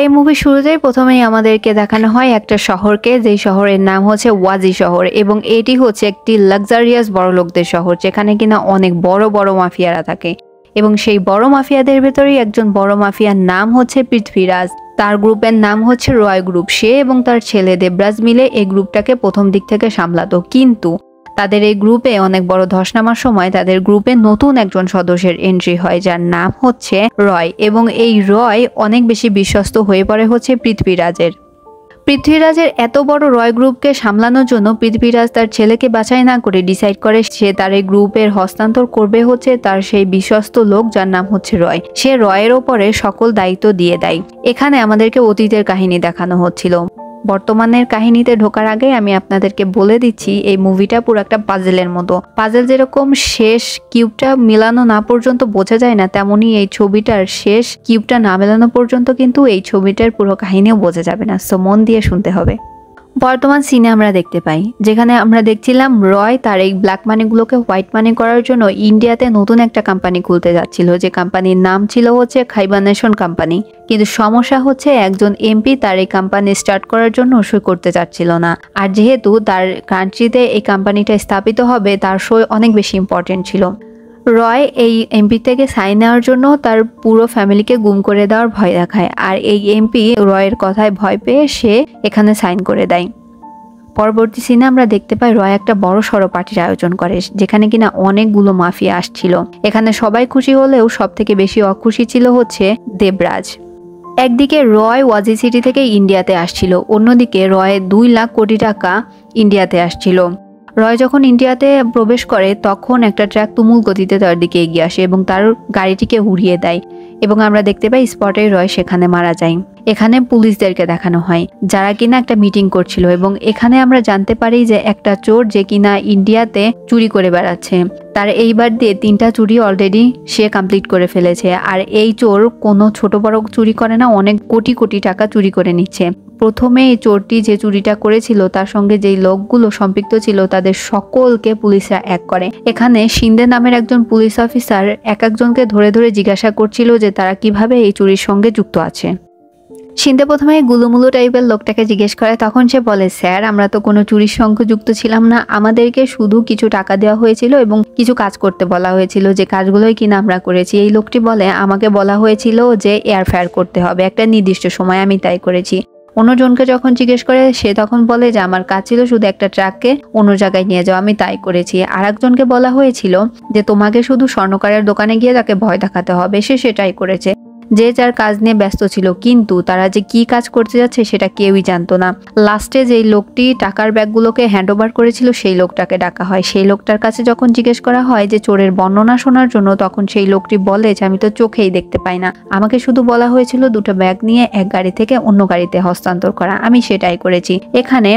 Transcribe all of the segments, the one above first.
এই মুভি শুরুতেই প্রথমেই আমাদেরকে দেখানো হয় একটা শহরকে যেই শহরের নাম হচ্ছে ওয়াজি শহর এবং এটি হচ্ছে একটি লাক্সারিয়াস বড় লোকদের শহর যেখানে কিনা অনেক বড় বড় মাফিয়ারা থাকে এবং সেই বড় মাফিয়াদের ভেতরেই একজন বড় মাফিয়ার নাম হচ্ছে পৃথ্বীরাজ তার গ্রুপের নাম হচ্ছে রয় গ্রুপ সে এবং তার ছেলে দেবরাজ মিলে এই গ্রুপটাকে প্রথম দিক থেকে সামলাতো কিন্তু তাদের এই গ্রুপে অনেক বড় ধস নামার সময় তাদের গ্রুপে নতুন একজন সদস্যের এন্ট্রি হয় যার নাম হচ্ছে রয় এবং এই রয় অনেক বেশি বিশ্বস্ত হয়ে পড়ে হচ্ছে পৃথ্বীরাজের পৃথ্বীরাজের এত বড় রয় গ্রুপকে সামলানোর জন্য পৃথ্বীরাজ তার ছেলেকে বাছাই না করে ডিসাইড করে সে তার এই গ্রুপের হস্তান্তর করবে হচ্ছে তার সেই বিশ্বস্ত লোক যার নাম হচ্ছে রয় সে রয়ের ওপরে সকল দায়িত্ব দিয়ে দেয় এখানে আমাদেরকে অতীতের কাহিনী দেখানো হচ্ছিল বর্তমানের কাহিনীতে ঢোকার আগে আমি আপনাদেরকে বলে দিচ্ছি এই মুভিটা পুরো একটা পাজেলের মতো পাজেল যেরকম শেষ কিউবটা মেলানো না পর্যন্ত বোঝা যায় না তেমনই এই ছবিটার শেষ কিউবটা না মেলানো পর্যন্ত কিন্তু এই ছবিটার পুরো কাহিনীও বোঝা যাবে না সো মন দিয়ে শুনতে হবে বর্তমান সিনে আমরা দেখতে পাই যেখানে আমরা দেখছিলাম রয় তার এই ব্ল্যাক মানিগুলোকে হোয়াইট মানি করার জন্য ইন্ডিয়াতে নতুন একটা কোম্পানি খুলতে যাচ্ছিল যে কোম্পানির নাম ছিল হচ্ছে নেশন কোম্পানি কিন্তু সমস্যা হচ্ছে একজন এমপি তার এই কোম্পানি স্টার্ট করার জন্য সই করতে চাচ্ছিল না আর যেহেতু তার কান্ট্রিতে এই কোম্পানিটা স্থাপিত হবে তার সই অনেক বেশি ইম্পর্টেন্ট ছিল রয় এই এমপি থেকে সাই নেওয়ার জন্য তার পুরো ফ্যামিলিকে গুম করে দেওয়ার ভয় দেখায় আর এই এমপি রয়ের কথায় ভয় পেয়ে সে এখানে সাইন করে দেয় পরবর্তী সিনে আমরা দেখতে পাই রয় একটা বড় সড়ো পার্টির আয়োজন করে যেখানে কিনা অনেকগুলো মাফিয়া আসছিল এখানে সবাই খুশি হলেও সব থেকে বেশি অখুশি ছিল হচ্ছে দেবরাজ একদিকে রয় ওয়াজি সিটি থেকে ইন্ডিয়াতে আসছিল অন্যদিকে রয় দুই লাখ কোটি টাকা ইন্ডিয়াতে আসছিল রয় যখন ইন্ডিয়াতে প্রবেশ করে তখন একটা ট্রাক তুমুল গতিতে তার দিকে এগিয়ে আসে এবং তার গাড়িটিকে উড়িয়ে দেয় এবং আমরা দেখতে পাই স্পটে রয় সেখানে মারা যায় এখানে পুলিশদেরকে দেখানো হয় যারা কিনা একটা মিটিং করছিল এবং এখানে আমরা জানতে পারি যে একটা চোর যে কিনা ইন্ডিয়াতে চুরি করে বেড়াচ্ছে তার এইবার দিয়ে তিনটা চুরি অলরেডি সে কমপ্লিট করে ফেলেছে আর এই চোর কোনো ছোট বড় চুরি করে না অনেক কোটি কোটি টাকা চুরি করে নিচ্ছে প্রথমে এই চোরটি যে চুরিটা করেছিল তার সঙ্গে যেই লোকগুলো সম্পৃক্ত ছিল তাদের সকলকে পুলিশরা এক করে এখানে সিন্দে নামের একজন পুলিশ অফিসার এক একজনকে ধরে ধরে জিজ্ঞাসা করছিল যে তারা কিভাবে এই চুরির সঙ্গে যুক্ত আছে সিন্দে প্রথমে গুলুমুলু টাইপের লোকটাকে জিজ্ঞেস করে তখন সে বলে স্যার আমরা তো কোনো চুরির সঙ্গে যুক্ত ছিলাম না আমাদেরকে শুধু কিছু টাকা দেওয়া হয়েছিল এবং কিছু কাজ করতে বলা হয়েছিল যে কাজগুলোই কিনা আমরা করেছি এই লোকটি বলে আমাকে বলা হয়েছিল যে এয়ারফেয়ার করতে হবে একটা নির্দিষ্ট সময় আমি তাই করেছি অন্যজনকে যখন জিজ্ঞেস করে সে তখন বলে যে আমার কাজ ছিল শুধু একটা ট্রাককে অন্য জায়গায় নিয়ে যাওয়া আমি তাই করেছি আর একজনকে বলা হয়েছিল যে তোমাকে শুধু স্বর্ণকারের দোকানে গিয়ে তাকে ভয় দেখাতে হবে সে সেটাই করেছে যে যার কাজ নিয়ে ব্যস্ত ছিল কিন্তু তারা যে কি কাজ করতে যাচ্ছে সেটা কেউই জানতো না লাস্টে যেই লোকটি টাকার ব্যাগগুলোকে হ্যান্ড ওভার করেছিল সেই লোকটাকে ডাকা হয় সেই লোকটার কাছে যখন জিজ্ঞেস করা হয় যে চোরের বর্ণনা শোনার জন্য তখন সেই লোকটি বলে যে আমি তো চোখেই দেখতে পাই না আমাকে শুধু বলা হয়েছিল দুটো ব্যাগ নিয়ে এক গাড়ি থেকে অন্য গাড়িতে হস্তান্তর করা আমি সেটাই করেছি এখানে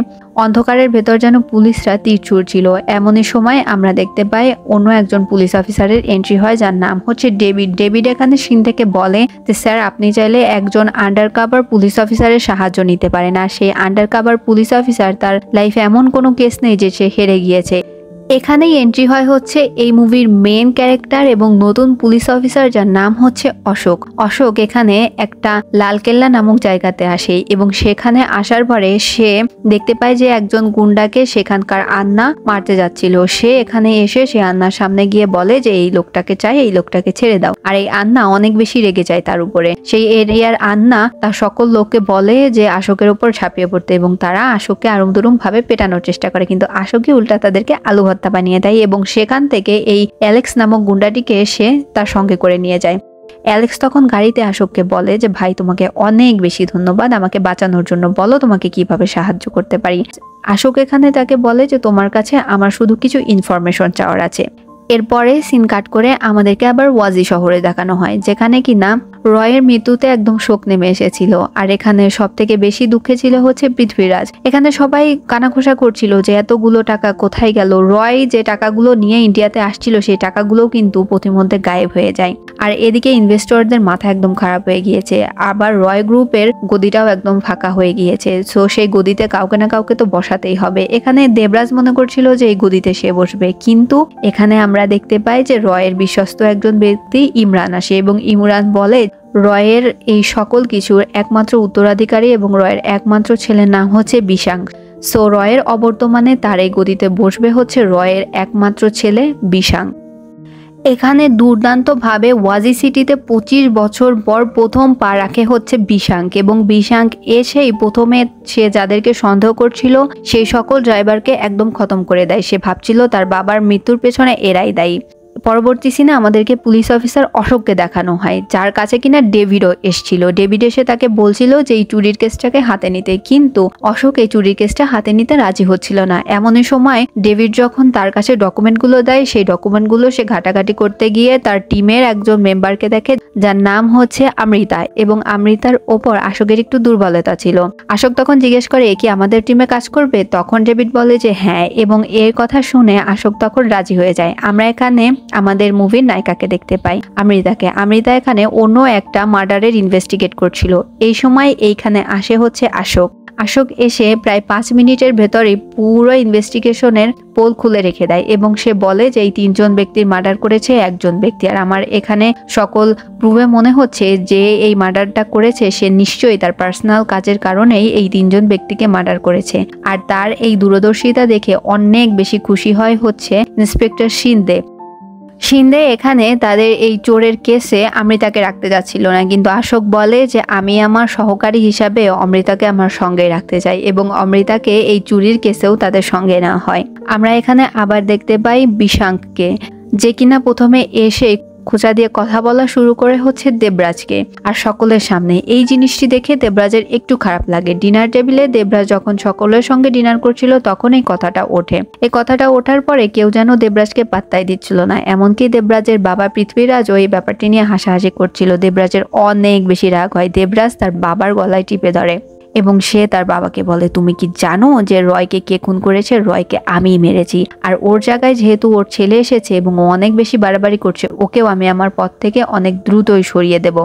অন্ধকারের ভেতর যেন পুলিশরা তীর ছুড়ছিল এমনই সময় আমরা দেখতে পাই অন্য একজন পুলিশ অফিসারের এন্ট্রি হয় যার নাম হচ্ছে ডেভিড ডেভিড এখানে সিন থেকে বলে যে স্যার আপনি চাইলে একজন আন্ডার কাভার পুলিশ অফিসারের সাহায্য নিতে পারেন আর সেই আন্ডার কাভার পুলিশ অফিসার তার লাইফে এমন কোনো কেস নেই যে সে হেরে গিয়েছে এখানেই এন্ট্রি হয় হচ্ছে এই মুভির মেন ক্যারেক্টার এবং নতুন পুলিশ অফিসার যার নাম হচ্ছে অশোক অশোক এখানে একটা লালকেল্লা নামক জায়গাতে আসে এবং সেখানে আসার পরে সে দেখতে পায় যে একজন গুন্ডাকে সেখানকার আন্না মারতে যাচ্ছিল সে এখানে এসে সে আন্নার সামনে গিয়ে বলে যে এই লোকটাকে চাই এই লোকটাকে ছেড়ে দাও আর এই আন্না অনেক বেশি রেগে যায় তার উপরে সেই এরিয়ার আন্না তার সকল লোককে বলে যে আশোকের উপর ছাপিয়ে পড়তে এবং তারা আশোককে আরম দুরুম ভাবে পেটানোর চেষ্টা করে কিন্তু আশোকই উল্টা তাদেরকে আলু নিরাপত্তা বানিয়ে দেয় এবং সেখান থেকে এই অ্যালেক্স নামক গুন্ডাটিকে সে তার সঙ্গে করে নিয়ে যায় অ্যালেক্স তখন গাড়িতে আশোককে বলে যে ভাই তোমাকে অনেক বেশি ধন্যবাদ আমাকে বাঁচানোর জন্য বলো তোমাকে কিভাবে সাহায্য করতে পারি আশোক এখানে তাকে বলে যে তোমার কাছে আমার শুধু কিছু ইনফরমেশন চাওয়ার আছে এরপরে সিন কাট করে আমাদেরকে আবার ওয়াজি শহরে দেখানো হয় যেখানে কিনা রয়ের মৃত্যুতে একদম শোক নেমে এসেছিল আর এখানে সব থেকে বেশি দুঃখে ছিল হচ্ছে পৃথ্বীরাজ এখানে সবাই কানাঘোষা করছিল যে এতগুলো টাকা কোথায় গেল রয় যে টাকাগুলো নিয়ে ইন্ডিয়াতে আসছিল সেই টাকাগুলো কিন্তু প্রতিমধ্যে গায়েব হয়ে যায় আর এদিকে ইনভেস্টরদের মাথা একদম খারাপ হয়ে গিয়েছে আবার রয় গ্রুপের গদিটাও একদম ফাঁকা হয়ে গিয়েছে সো সেই গদিতে কাউকে না কাউকে তো বসাতেই হবে এখানে দেবরাজ মনে করছিল যে এই গদিতে সে বসবে কিন্তু এখানে আমরা আমরা দেখতে পাই যে রয়ের বিশ্বস্ত একজন ব্যক্তি ইমরান আসে এবং ইমরান বলে রয়ের এই সকল কিছুর একমাত্র উত্তরাধিকারী এবং রয়ের একমাত্র ছেলের নাম হচ্ছে বিশাং সো রয়ের অবর্তমানে তার এই গদিতে বসবে হচ্ছে রয়ের একমাত্র ছেলে বিশাং এখানে দুর্দান্তভাবে ওয়াজি সিটিতে পঁচিশ বছর পর প্রথম পা রাখে হচ্ছে বিশাঙ্ক এবং বিশাঙ্ক এসেই প্রথমে সে যাদেরকে সন্দেহ করছিল সেই সকল ড্রাইভারকে একদম খতম করে দেয় সে ভাবছিল তার বাবার মৃত্যুর পেছনে এরাই দায়ী পরবর্তী সিনে আমাদেরকে পুলিশ অফিসার অশোককে দেখানো হয় যার কাছে কিনা ডেভিডও এসছিল ডেভিড এসে তাকে বলছিল যে এই চুরির কেসটাকে হাতে নিতে কিন্তু অশোক এই চুরির কেসটা হাতে নিতে রাজি হচ্ছিল না এমন সময় ডেভিড যখন তার কাছে ডকুমেন্টগুলো দেয় সেই ডকুমেন্টগুলো সে ঘাটাঘাটি করতে গিয়ে তার টিমের একজন মেম্বারকে দেখে যার নাম হচ্ছে আমৃতা এবং আমৃতার ওপর আশোকের একটু দুর্বলতা ছিল আশোক তখন জিজ্ঞেস করে এ কি আমাদের টিমে কাজ করবে তখন ডেভিড বলে যে হ্যাঁ এবং এর কথা শুনে আশোক তখন রাজি হয়ে যায় আমরা এখানে আমাদের মুভির নায়িকাকে দেখতে পাই আমৃতাকে আমৃতা এখানে অন্য একটা মার্ডারের ইনভেস্টিগেট করছিল এই সময় এইখানে আসে হচ্ছে আশোক আশোক এসে প্রায় পাঁচ মিনিটের ভেতরে পুরো ইনভেস্টিগেশনের পোল খুলে রেখে দেয় এবং সে বলে যে এই তিনজন ব্যক্তির মার্ডার করেছে একজন ব্যক্তি আর আমার এখানে সকল প্রুভে মনে হচ্ছে যে এই মার্ডারটা করেছে সে নিশ্চয়ই তার পার্সোনাল কাজের কারণেই এই তিনজন ব্যক্তিকে মার্ডার করেছে আর তার এই দূরদর্শিতা দেখে অনেক বেশি খুশি হয় হচ্ছে ইন্সপেক্টর শিন্দে সিন্দে এখানে তাদের এই চোরের কেসে অমৃতাকে রাখতে যাচ্ছিল না কিন্তু আশোক বলে যে আমি আমার সহকারী হিসাবে অমৃতাকে আমার সঙ্গে রাখতে চাই এবং অমৃতাকে এই চুরির কেসেও তাদের সঙ্গে নেওয়া হয় আমরা এখানে আবার দেখতে পাই বিশাঙ্ককে যে কিনা প্রথমে এসে খোঁচা দিয়ে কথা বলা শুরু করে হচ্ছে দেবরাজকে আর সকলের সামনে এই জিনিসটি দেখে দেবরাজের একটু খারাপ লাগে ডিনার টেবিলে দেবরাজ যখন সকলের সঙ্গে ডিনার করছিল তখন এই কথাটা ওঠে এই কথাটা ওঠার পরে কেউ যেন দেবরাজকে পাত্তাই দিচ্ছিল না এমনকি দেবরাজের বাবা পৃথ্বীরাজও এই ব্যাপারটি নিয়ে হাসাহাসি করছিল দেবরাজের অনেক বেশি রাগ হয় দেবরাজ তার বাবার গলায় টিপে ধরে এবং সে তার বাবাকে বলে তুমি কি জানো যে রয়কে কে খুন করেছে রয়কে আমি মেরেছি আর ওর জায়গায় যেহেতু ওর ছেলে এসেছে এবং ও অনেক বেশি বাড়াবাড়ি করছে ওকেও আমি আমার পথ থেকে অনেক দ্রুতই সরিয়ে দেবো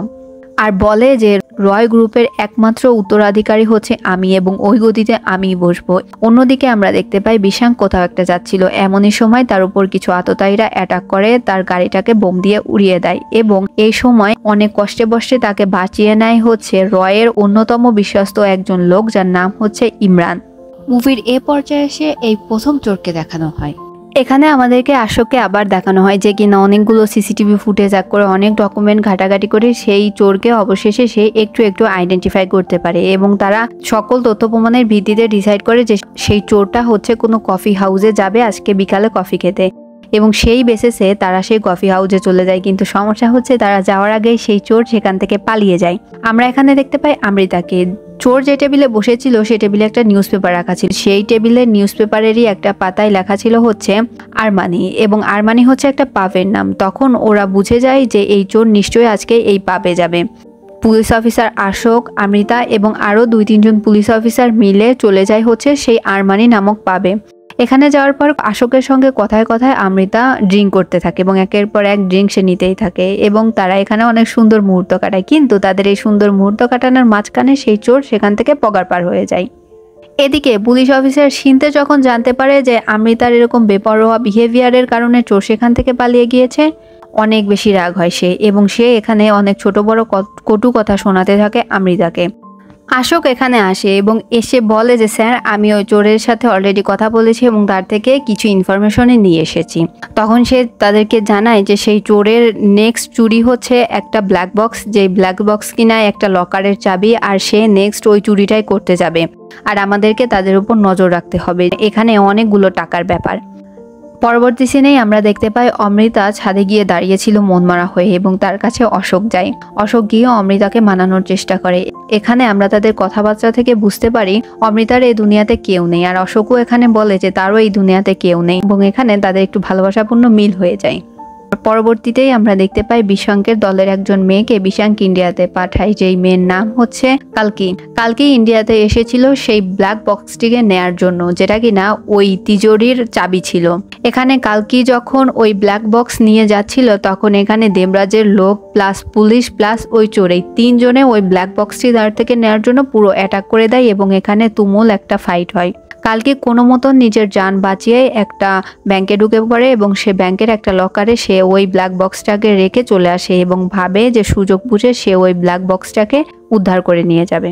আর বলে যে রয় গ্রুপের একমাত্র উত্তরাধিকারী হচ্ছে আমি এবং ওই গতিতে আমি বসবো অন্যদিকে আমরা দেখতে পাই বিশাং কোথাও একটা যাচ্ছিল এমনই সময় তার উপর কিছু আততায়ীরা অ্যাটাক করে তার গাড়িটাকে বোম দিয়ে উড়িয়ে দেয় এবং এই সময় অনেক কষ্টে বষ্টে তাকে বাঁচিয়ে নেয় হচ্ছে রয়ের অন্যতম বিশ্বস্ত একজন লোক যার নাম হচ্ছে ইমরান মুভির এ পর্যায়ে এসে এই প্রথম চোরকে দেখানো হয় এখানে আমাদেরকে আশোককে আবার দেখানো হয় যে কিনা অনেকগুলো সিসিটিভি ফুটেজ এক করে অনেক ডকুমেন্ট ঘাটাঘাটি করে সেই চোরকে অবশেষে সে একটু একটু আইডেন্টিফাই করতে পারে এবং তারা সকল তথ্য প্রমাণের ভিত্তিতে ডিসাইড করে যে সেই চোরটা হচ্ছে কোনো কফি হাউসে যাবে আজকে বিকালে কফি খেতে এবং সেই বেসেসে তারা সেই কফি হাউসে চলে যায় কিন্তু সমস্যা হচ্ছে তারা যাওয়ার আগে সেই চোর সেখান থেকে পালিয়ে যায় আমরা এখানে দেখতে পাই আমৃতাকে চোর যে টেবিলে বসেছিল সে টেবিলে একটা নিউজ পেপার রাখা ছিল সেই টেবিলে নিউজ পেপারেরই একটা পাতায় লেখা ছিল হচ্ছে আরমানি এবং আরমানি হচ্ছে একটা পাবের নাম তখন ওরা বুঝে যায় যে এই চোর নিশ্চয়ই আজকে এই পাবে যাবে পুলিশ অফিসার আশোক আমৃতা এবং আরও দুই তিনজন পুলিশ অফিসার মিলে চলে যায় হচ্ছে সেই আরমানি নামক পাবে এখানে যাওয়ার পর আশোকের সঙ্গে কথায় কথায় আমৃতা ড্রিঙ্ক করতে থাকে এবং একের পর এক ড্রিঙ্ক সে নিতেই থাকে এবং তারা এখানে অনেক সুন্দর মুহূর্ত কাটায় কিন্তু তাদের এই সুন্দর মুহূর্ত কাটানোর মাঝখানে সেই চোর সেখান থেকে পগার পার হয়ে যায় এদিকে পুলিশ অফিসার সিনতে যখন জানতে পারে যে আমৃতার এরকম বেপরোয়া বিহেভিয়ারের কারণে চোর সেখান থেকে পালিয়ে গিয়েছে অনেক বেশি রাগ হয় সে এবং সে এখানে অনেক ছোট বড় কটু কথা শোনাতে থাকে আমৃতাকে আশোক এখানে আসে এবং এসে বলে যে স্যার আমি ওই চোরের সাথে অলরেডি কথা বলেছি এবং তার থেকে কিছু ইনফরমেশনে নিয়ে এসেছি তখন সে তাদেরকে জানায় যে সেই চোরের নেক্সট চুরি হচ্ছে একটা ব্ল্যাক বক্স যে ব্ল্যাক বক্স কিনা একটা লকারের চাবি আর সে নেক্সট ওই চুরিটাই করতে যাবে আর আমাদেরকে তাদের উপর নজর রাখতে হবে এখানে অনেকগুলো টাকার ব্যাপার পরবর্তী সিনেই আমরা দেখতে পাই অমৃতা ছাদে গিয়ে দাঁড়িয়েছিল মনমারা হয়ে এবং তার কাছে অশোক যায় অশোক গিয়ে অমৃতাকে মানানোর চেষ্টা করে এখানে আমরা তাদের কথাবার্তা থেকে বুঝতে পারি অমৃতার এই দুনিয়াতে কেউ নেই আর অশোকও এখানে বলে যে তারও এই দুনিয়াতে কেউ নেই এবং এখানে তাদের একটু ভালোবাসাপূর্ণ মিল হয়ে যায় পরবর্তীতেই আমরা দেখতে পাই বিশাঙ্কের দলের একজন মেয়েকে বিশাঙ্ক ইন্ডিয়াতে পাঠায় যেই মেয়ের নাম হচ্ছে কালকি কালকি ইন্ডিয়াতে এসেছিল সেই ব্ল্যাক বক্সটিকে নেয়ার জন্য যেটা কিনা ওই তিজোরির চাবি ছিল এখানে কালকি যখন ওই ব্ল্যাক বক্স নিয়ে যাচ্ছিল তখন এখানে দেবরাজের লোক প্লাস পুলিশ প্লাস ওই চোর এই তিনজনে ওই ব্ল্যাক বক্সটি তার থেকে নেয়ার জন্য পুরো অ্যাটাক করে দেয় এবং এখানে তুমুল একটা ফাইট হয় কালকে কোনো মতন নিজের যান বাঁচিয়ে একটা ব্যাংকে ঢুকে পড়ে এবং সে ব্যাংকের একটা লকারে সে ওই ব্ল্যাক বক্সটাকে রেখে চলে আসে এবং ভাবে যে সুযোগ বুঝে সে ওই ব্ল্যাক বক্সটাকে উদ্ধার করে নিয়ে যাবে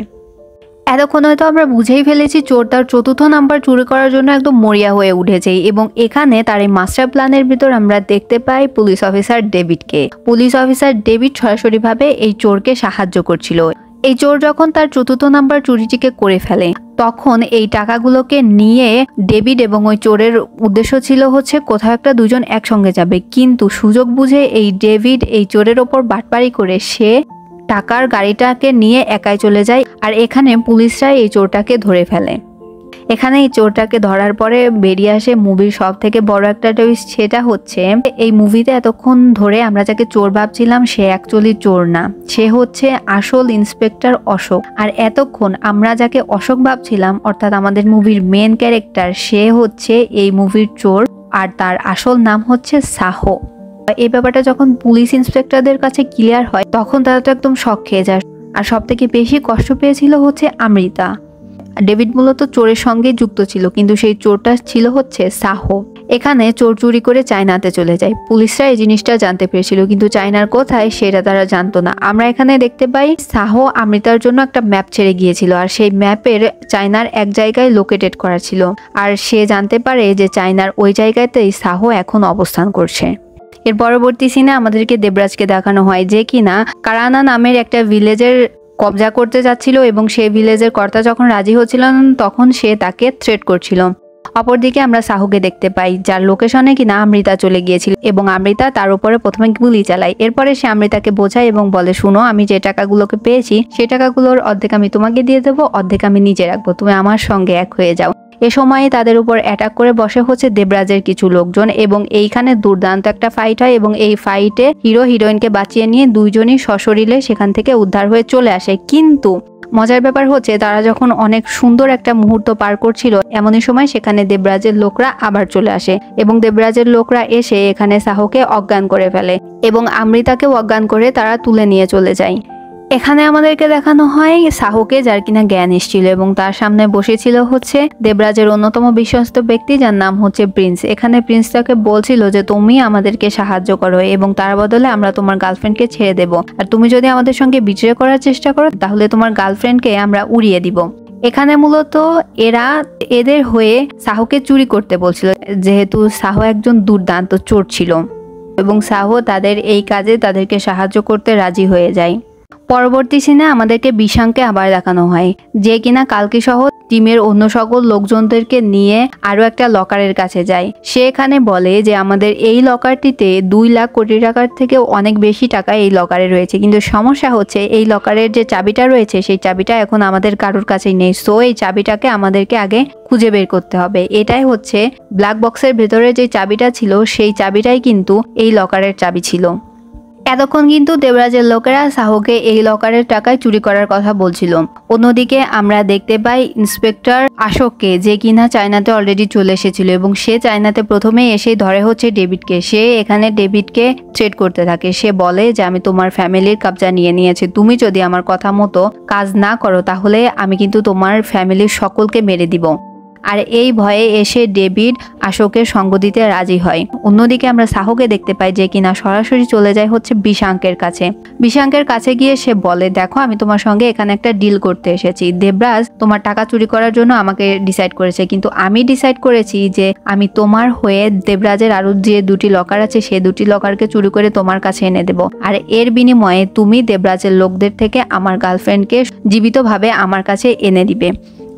এতক্ষণ হয়তো আমরা বুঝেই ফেলেছি চোর তার চতুর্থ নাম্বার চুরি করার জন্য একদম মরিয়া হয়ে উঠেছে এবং এখানে তার এই মাস্টার প্ল্যানের ভিতর আমরা দেখতে পাই পুলিশ অফিসার ডেভিডকে পুলিশ অফিসার ডেভিড সরাসরিভাবে এই চোরকে সাহায্য করছিল এই চোর যখন তার চতুর্থ নাম্বার চুরিটিকে করে ফেলে তখন এই টাকাগুলোকে নিয়ে ডেভিড এবং ওই চোরের উদ্দেশ্য ছিল হচ্ছে কোথাও একটা দুজন একসঙ্গে যাবে কিন্তু সুযোগ বুঝে এই ডেভিড এই চোরের ওপর বাটপারি করে সে টাকার গাড়িটাকে নিয়ে একাই চলে যায় আর এখানে পুলিশরা এই চোরটাকে ধরে ফেলে এখানে এই চোরটাকে ধরার পরে বেরিয়ে আসে মুভির সব থেকে বড় একটা টুইস্ট সেটা হচ্ছে এই মুভিতে এতক্ষণ ধরে আমরা যাকে চোর ভাবছিলাম সে অ্যাকচুয়ালি চোর না সে হচ্ছে আসল ইন্সপেক্টর অশোক আর এতক্ষণ আমরা যাকে অশোক ভাবছিলাম অর্থাৎ আমাদের মুভির মেন ক্যারেক্টার সে হচ্ছে এই মুভির চোর আর তার আসল নাম হচ্ছে সাহ এই ব্যাপারটা যখন পুলিশ ইন্সপেক্টরদের কাছে ক্লিয়ার হয় তখন তারা তো একদম শখ খেয়ে যায় আর সব থেকে বেশি কষ্ট পেয়েছিল হচ্ছে আমৃতা ডেভিড মূলত চোরের সঙ্গে যুক্ত ছিল কিন্তু সেই চোরটা ছিল হচ্ছে সাহো এখানে চোর চুরি করে চায়নাতে চলে যায় পুলিশরা এই জিনিসটা জানতে পেরেছিল কিন্তু চায়নার কোথায় সেটা তারা জানতো না আমরা এখানে দেখতে পাই সাহো আমৃতার জন্য একটা ম্যাপ ছেড়ে গিয়েছিল আর সেই ম্যাপের চায়নার এক জায়গায় লোকেটেড করা ছিল আর সে জানতে পারে যে চায়নার ওই জায়গাতেই সাহো এখন অবস্থান করছে এর পরবর্তী সিনে আমাদেরকে দেবরাজকে দেখানো হয় যে কিনা কারানা নামের একটা ভিলেজের কবজা করতে যাচ্ছিল এবং সে ভিলেজের কর্তা যখন রাজি হচ্ছিল তখন সে তাকে থ্রেট করছিল অপরদিকে আমরা সাহুকে দেখতে পাই যার লোকেশনে কিনা আমৃতা চলে গিয়েছিল এবং আমৃতা তার উপরে প্রথমে গুলি চালায় এরপরে সে আমৃতাকে বোঝায় এবং বলে শুনো আমি যে টাকাগুলোকে পেয়েছি সে টাকাগুলোর অর্ধেক আমি তোমাকে দিয়ে দেবো অর্ধেক আমি নিজে রাখবো তুমি আমার সঙ্গে এক হয়ে যাও এ সময়ে তাদের উপর অ্যাটাক করে বসে হচ্ছে দেবরাজের কিছু লোকজন এবং এইখানে দুর্দান্ত একটা ফাইট হয় এবং এই ফাইটে হিরো হিরোইনকে বাঁচিয়ে নিয়ে দুইজনই সশরীরে সেখান থেকে উদ্ধার হয়ে চলে আসে কিন্তু মজার ব্যাপার হচ্ছে তারা যখন অনেক সুন্দর একটা মুহূর্ত পার করছিল এমনই সময় সেখানে দেবরাজের লোকরা আবার চলে আসে এবং দেবরাজের লোকরা এসে এখানে সাহকে অজ্ঞান করে ফেলে এবং আমৃতাকেও অজ্ঞান করে তারা তুলে নিয়ে চলে যায় এখানে আমাদেরকে দেখানো হয় সাহুকে যার কিনা জ্ঞান এসছিল এবং তার সামনে বসেছিল হচ্ছে দেবরাজের অন্যতম বিশ্বস্ত ব্যক্তি যার নাম হচ্ছে প্রিন্স এখানে প্রিন্স তাকে বলছিল যে তুমি আমাদেরকে সাহায্য করো এবং তার বদলে আমরা তোমার গার্লফ্রেন্ডকে ছেড়ে দেব আর তুমি যদি আমাদের সঙ্গে বিচয় করার চেষ্টা করো তাহলে তোমার গার্লফ্রেন্ডকে আমরা উড়িয়ে দিব এখানে মূলত এরা এদের হয়ে শাহুকে চুরি করতে বলছিল যেহেতু সাহু একজন দুর্দান্ত চোর ছিল এবং সাহু তাদের এই কাজে তাদেরকে সাহায্য করতে রাজি হয়ে যায় পরবর্তী সিনে আমাদেরকে বিশাংকে আবার দেখানো হয় যে কিনা কালকে সহ টিমের অন্য সকল লোকজনদেরকে নিয়ে আরও একটা লকারের কাছে যায় সে এখানে বলে যে আমাদের এই লকারটিতে দুই লাখ কোটি টাকার থেকে অনেক বেশি টাকা এই লকারে রয়েছে কিন্তু সমস্যা হচ্ছে এই লকারের যে চাবিটা রয়েছে সেই চাবিটা এখন আমাদের কারোর কাছেই নেই সো এই চাবিটাকে আমাদেরকে আগে খুঁজে বের করতে হবে এটাই হচ্ছে ব্ল্যাক বক্সের ভেতরে যে চাবিটা ছিল সেই চাবিটাই কিন্তু এই লকারের চাবি ছিল এতক্ষণ কিন্তু দেবরাজের লোকেরা সাহুকে এই লকারের টাকায় চুরি করার কথা বলছিল অন্যদিকে আমরা দেখতে পাই ইন্সপেক্টর আশোককে যে কিনা চায়নাতে অলরেডি চলে এসেছিল এবং সে চায়নাতে প্রথমেই এসেই ধরে হচ্ছে ডেভিডকে সে এখানে ডেভিডকে ট্রেড করতে থাকে সে বলে যে আমি তোমার ফ্যামিলির কাবজা নিয়ে নিয়েছি তুমি যদি আমার কথা মতো কাজ না করো তাহলে আমি কিন্তু তোমার ফ্যামিলির সকলকে মেরে দিব আর এই ভয়ে এসে ডেভিড আশোকের সঙ্গ দিতে রাজি হয় অন্যদিকে আমরা সাহকে দেখতে পাই যে কিনা সরাসরি চলে যায় হচ্ছে বিশাঙ্কের কাছে বিশাঙ্কের কাছে গিয়ে সে বলে দেখো আমি তোমার সঙ্গে এখানে একটা ডিল করতে এসেছি দেবরাজ তোমার টাকা চুরি করার জন্য আমাকে ডিসাইড করেছে কিন্তু আমি ডিসাইড করেছি যে আমি তোমার হয়ে দেবরাজের আরো যে দুটি লকার আছে সে দুটি লকারকে চুরি করে তোমার কাছে এনে দেব আর এর বিনিময়ে তুমি দেবরাজের লোকদের থেকে আমার গার্লফ্রেন্ডকে জীবিতভাবে আমার কাছে এনে দিবে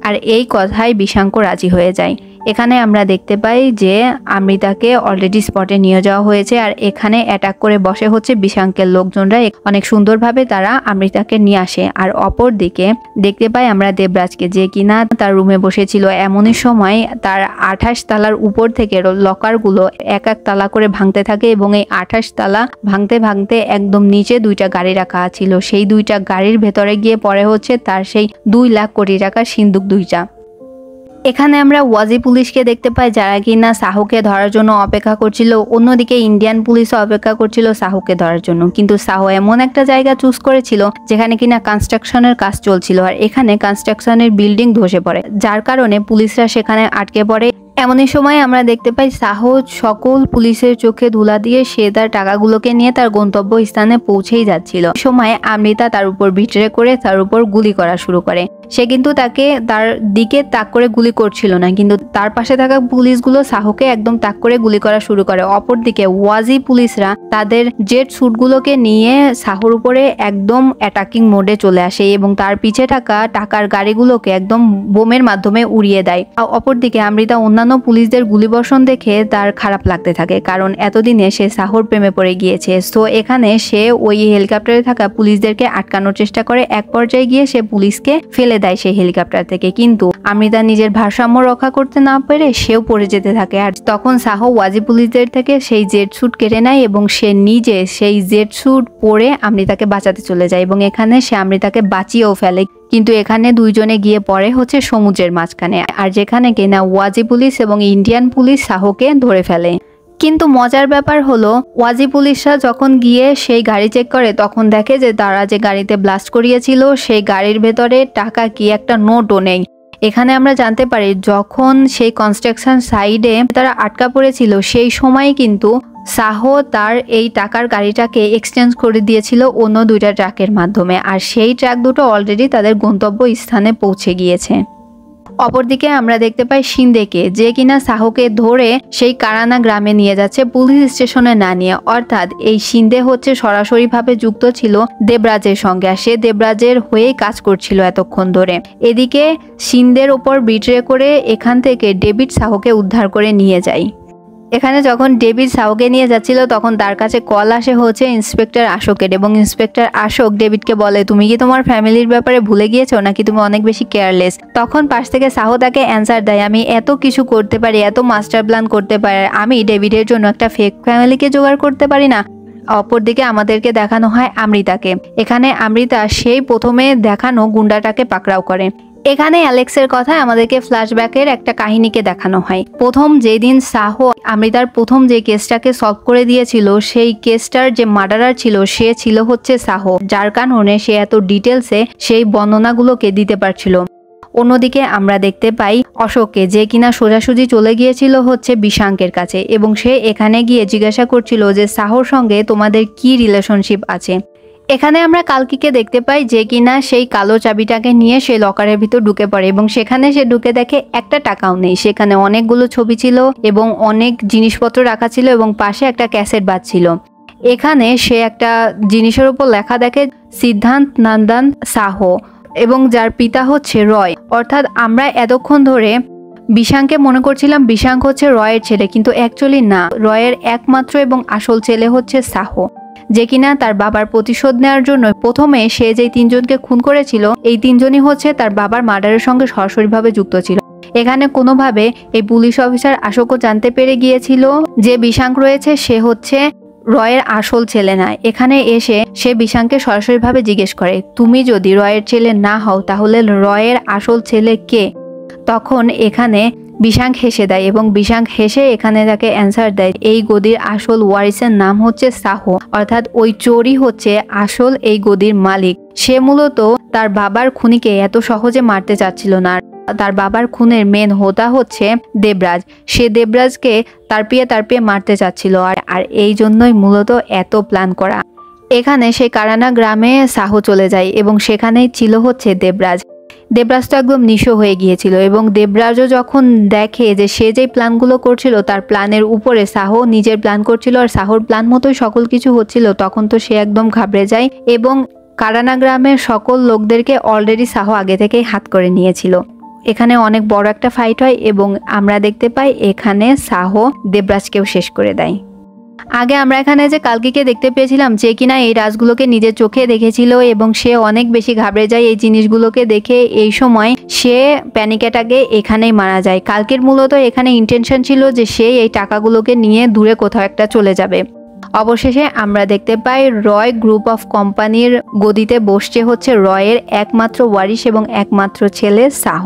আর এই কথায় বিশাঙ্ক রাজি হয়ে যায় এখানে আমরা দেখতে পাই যে আমৃতাকে অলরেডি স্পটে নিয়ে যাওয়া হয়েছে আর এখানে অ্যাটাক করে বসে হচ্ছে বিশাঙ্কের লোকজনরা অনেক সুন্দরভাবে তারা আমৃতাকে নিয়ে আসে আর অপর দিকে দেখতে পাই আমরা দেবরাজকে যে কিনা তার রুমে বসেছিল এমনই সময় তার আঠাশ তালার উপর থেকে লকারগুলো এক এক তালা করে ভাঙতে থাকে এবং এই আঠাশ তালা ভাঙতে ভাঙতে একদম নিচে দুইটা গাড়ি রাখা ছিল সেই দুইটা গাড়ির ভেতরে গিয়ে পরে হচ্ছে তার সেই দুই লাখ কোটি টাকা সিন্দুক দুইটা এখানে আমরা ওয়াজি পুলিশকে দেখতে পাই যারা কিনা শাহুকে ধরার জন্য অপেক্ষা করছিল অন্যদিকে ইন্ডিয়ান পুলিশও অপেক্ষা করছিল শাহুকে ধরার জন্য কিন্তু শাহু এমন একটা জায়গা চুজ করেছিল যেখানে কিনা কনস্ট্রাকশনের কাজ চলছিল আর এখানে কনস্ট্রাকশনের বিল্ডিং ধসে পড়ে যার কারণে পুলিশরা সেখানে আটকে পড়ে এমনই সময় আমরা দেখতে পাই সাহস সকল পুলিশের চোখে ধুলা দিয়ে সে তার টাকাগুলোকে নিয়ে তার গন্তব্য স্থানে পৌঁছেই যাচ্ছিল সময় আমৃতা তার উপর ভিটরে করে তার উপর গুলি করা শুরু করে সে কিন্তু তাকে তার দিকে তাক করে গুলি করছিল না কিন্তু তার পাশে থাকা পুলিশগুলো সাহকে একদম তাক করে গুলি করা শুরু করে অপরদিকে ওয়াজি পুলিশরা তাদের জেট স্যুটগুলোকে নিয়ে সাহর উপরে একদম অ্যাটাকিং মোডে চলে আসে এবং তার পিছে থাকা টাকার গাড়িগুলোকে একদম বোমের মাধ্যমে উড়িয়ে দেয় অপরদিকে আমৃতা অন্য অন্যান্য পুলিশদের গুলিবর্ষণ দেখে তার খারাপ লাগতে থাকে কারণ এতদিনে সে সাহর প্রেমে পড়ে গিয়েছে সো এখানে সে ওই হেলিকপ্টারে থাকা পুলিশদেরকে আটকানোর চেষ্টা করে এক পর্যায়ে গিয়ে সে পুলিশকে ফেলে দেয় সেই হেলিকপ্টার থেকে কিন্তু আমৃতা নিজের ভারসাম্য রক্ষা করতে না পেরে সেও পড়ে যেতে থাকে আর তখন সাহ ওয়াজি পুলিশদের থেকে সেই জেড স্যুট কেড়ে নেয় এবং সে নিজে সেই জেড স্যুট পরে আমৃতাকে বাঁচাতে চলে যায় এবং এখানে সে আমৃতাকে বাঁচিয়েও ফেলে কিন্তু এখানে দুইজনে গিয়ে পড়ে হচ্ছে সমুদ্রের মাঝখানে আর যেখানে কিনা ওয়াজি পুলিশ এবং ইন্ডিয়ান পুলিশ শাহকে ধরে ফেলে কিন্তু মজার ব্যাপার হলো ওয়াজি পুলিশরা যখন গিয়ে সেই গাড়ি চেক করে তখন দেখে যে তারা যে গাড়িতে ব্লাস্ট করিয়েছিল সেই গাড়ির ভেতরে টাকা কি একটা নোটও নেই এখানে আমরা জানতে পারি যখন সেই কনস্ট্রাকশন সাইডে তারা আটকা পড়েছিল সেই সময় কিন্তু শাহ তার এই টাকার গাড়িটাকে এক্সচেঞ্জ করে দিয়েছিল অন্য দুইটা ট্রাকের মাধ্যমে আর সেই ট্রাক দুটো অলরেডি তাদের গন্তব্য স্থানে পৌঁছে গিয়েছে অপরদিকে আমরা দেখতে পাই সিন্দেকে যে কিনা সাহোকে ধরে সেই কারানা গ্রামে নিয়ে যাচ্ছে পুলিশ স্টেশনে না নিয়ে অর্থাৎ এই সিন্দে হচ্ছে সরাসরিভাবে যুক্ত ছিল দেবরাজের সঙ্গে আর সে দেবরাজের হয়েই কাজ করছিল এতক্ষণ ধরে এদিকে সিন্দের ওপর বিট্রে করে এখান থেকে ডেভিড শাহকে উদ্ধার করে নিয়ে যায় এখানে যখন ডেভিড সাউকে নিয়ে যাচ্ছিল তখন তার কাছে কল আসে হচ্ছে ইন্সপেক্টর আশোকের এবং ইন্সপেক্টর আশোক ডেভিডকে বলে তুমি কি তোমার ফ্যামিলির ব্যাপারে ভুলে গিয়েছো নাকি তুমি অনেক বেশি কেয়ারলেস তখন পাশ থেকে সাহ তাকে অ্যান্সার দেয় আমি এত কিছু করতে পারি এত মাস্টার প্ল্যান করতে পারি আমি ডেভিডের জন্য একটা ফেক ফ্যামিলিকে জোগাড় করতে পারি না অপরদিকে আমাদেরকে দেখানো হয় আমৃতাকে এখানে আমৃতা সেই প্রথমে দেখানো গুন্ডাটাকে পাকড়াও করে এখানে অ্যালেক্সের কথায় আমাদেরকে ফ্ল্যাশব্যাকের একটা কাহিনীকে দেখানো হয় প্রথম যেদিন সাহো আমৃতার প্রথম যে কেসটাকে সলভ করে দিয়েছিল সেই কেসটার যে মার্ডারার ছিল সে ছিল হচ্ছে শাহ যার কারণে সে এত ডিটেলসে সেই বর্ণনাগুলোকে দিতে পারছিল অন্যদিকে আমরা দেখতে পাই অশোককে যে কিনা সোজাসুজি চলে গিয়েছিল হচ্ছে বিশাঙ্কের কাছে এবং সে এখানে গিয়ে জিজ্ঞাসা করছিল যে শাহর সঙ্গে তোমাদের কি রিলেশনশিপ আছে এখানে আমরা কালকিকে দেখতে পাই যে কিনা সেই কালো চাবিটাকে নিয়ে সেই লকারের ভিতর ঢুকে পড়ে এবং সেখানে সে ঢুকে দেখে একটা টাকাও নেই সেখানে অনেকগুলো ছবি ছিল এবং অনেক জিনিসপত্র রাখা ছিল এবং পাশে একটা ক্যাসেট ছিল এখানে সে একটা জিনিসের উপর লেখা দেখে সিদ্ধান্ত নন্দন সাহ এবং যার পিতা হচ্ছে রয় অর্থাৎ আমরা এতক্ষণ ধরে বিশাংকে মনে করছিলাম বিশাঙ্ক হচ্ছে রয়ের ছেলে কিন্তু অ্যাকচুয়ালি না রয়ের একমাত্র এবং আসল ছেলে হচ্ছে সাহ যে কিনা তার বাবার প্রতিশোধ নেওয়ার জন্য প্রথমে সে যে তিনজনকে খুন করেছিল এই তিনজনই হচ্ছে তার বাবার মার্ডারের সঙ্গে সরাসরিভাবে যুক্ত ছিল এখানে কোনোভাবে এই পুলিশ অফিসার আশোকও জানতে পেরে গিয়েছিল যে বিশাঙ্ক রয়েছে সে হচ্ছে রয়ের আসল ছেলে না এখানে এসে সে বিশাঙ্কে সরাসরিভাবে জিজ্ঞেস করে তুমি যদি রয়ের ছেলে না হও তাহলে রয়ের আসল ছেলে কে তখন এখানে বিশাঙ্ক হেসে দেয় এবং বিশাঙ্ক হেসে এখানে তাকে অ্যান্সার দেয় এই গদির আসল ওয়ারিসের নাম হচ্ছে সাহ অর্থাৎ ওই চোরই হচ্ছে আসল এই গদির মালিক সে মূলত তার বাবার খুনিকে এত সহজে মারতে চাচ্ছিল না তার বাবার খুনের মেন হোতা হচ্ছে দেবরাজ সে দেবরাজকে তারপিয়ে তারপিয়ে মারতে চাচ্ছিল আর আর এই জন্যই মূলত এত প্ল্যান করা এখানে সে কারানা গ্রামে সাহ চলে যায় এবং সেখানেই ছিল হচ্ছে দেবরাজ দেবরাজ তো একদম নিশো হয়ে গিয়েছিল এবং দেবরাজও যখন দেখে যে সে যে প্ল্যানগুলো করছিল তার প্ল্যানের উপরে শাহ নিজের প্ল্যান করছিল আর শাহর প্ল্যান মতোই সকল কিছু হচ্ছিল তখন তো সে একদম ঘাবড়ে যায় এবং কারানা গ্রামের সকল লোকদেরকে অলরেডি শাহ আগে থেকেই হাত করে নিয়েছিল এখানে অনেক বড় একটা ফাইট হয় এবং আমরা দেখতে পাই এখানে শাহ দেবরাজকেও শেষ করে দেয় আগে আমরা এখানে যে কালকিকে দেখতে পেয়েছিলাম যে কিনা এই রাজগুলোকে নিজের চোখে দেখেছিল এবং সে অনেক বেশি ঘাবড়ে যায় এই জিনিসগুলোকে দেখে এই সময় সে প্যানিক অ্যাটাকে এখানেই মারা যায় কালকের মূলত এখানে ইন্টেনশন ছিল যে সে এই টাকাগুলোকে নিয়ে দূরে কোথাও একটা চলে যাবে অবশেষে আমরা দেখতে পাই রয় গ্রুপ অফ কোম্পানির গদিতে বসছে হচ্ছে রয়ের একমাত্র ওয়ারিশ এবং একমাত্র ছেলে সাহ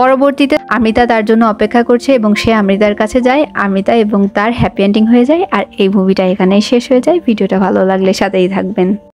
পরবর্তীতে আমৃতা তার জন্য অপেক্ষা করছে এবং সে আমৃতার কাছে যায় আমৃতা এবং তার হ্যাপি এন্ডিং হয়ে যায় আর এই মুভিটা এখানেই শেষ হয়ে যায় ভিডিওটা ভালো লাগলে সাথেই থাকবেন